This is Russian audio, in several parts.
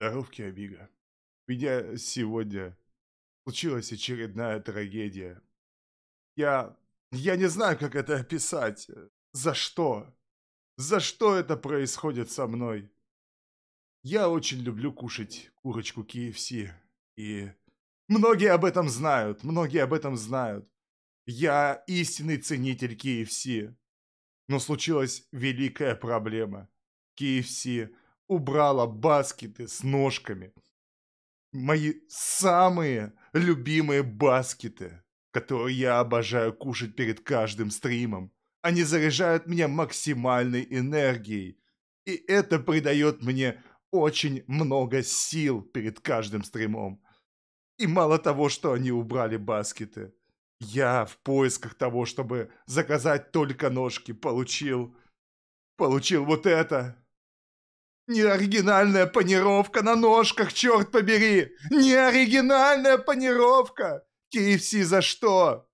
Коровки обига. Меня сегодня случилась очередная трагедия. Я... я не знаю, как это описать. За что? За что это происходит со мной? Я очень люблю кушать курочку KFC. И многие об этом знают, многие об этом знают. Я истинный ценитель KFC. Но случилась великая проблема. KFC убрала баскеты с ножками. Мои самые любимые баскеты, которые я обожаю кушать перед каждым стримом. Они заряжают меня максимальной энергией. И это придает мне очень много сил перед каждым стримом. И мало того, что они убрали баскеты, я в поисках того, чтобы заказать только ножки, получил... Получил вот это. Неоригинальная панировка на ножках, черт побери! Неоригинальная панировка! KFC за что?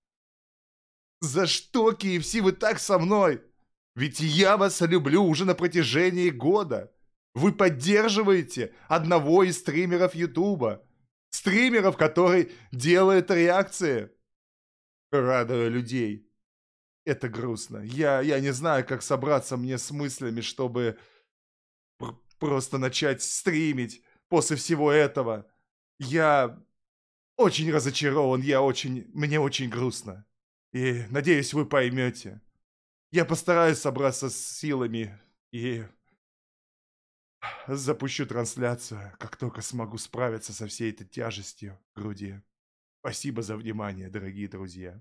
За что, KFC, вы так со мной? Ведь я вас люблю уже на протяжении года. Вы поддерживаете одного из стримеров Ютуба. Стримеров, который делает реакции, радуя людей. Это грустно. Я, я не знаю, как собраться мне с мыслями, чтобы просто начать стримить после всего этого. Я очень разочарован, я очень... Мне очень грустно. И надеюсь, вы поймете. Я постараюсь собраться с силами и запущу трансляцию, как только смогу справиться со всей этой тяжестью в груди. Спасибо за внимание, дорогие друзья.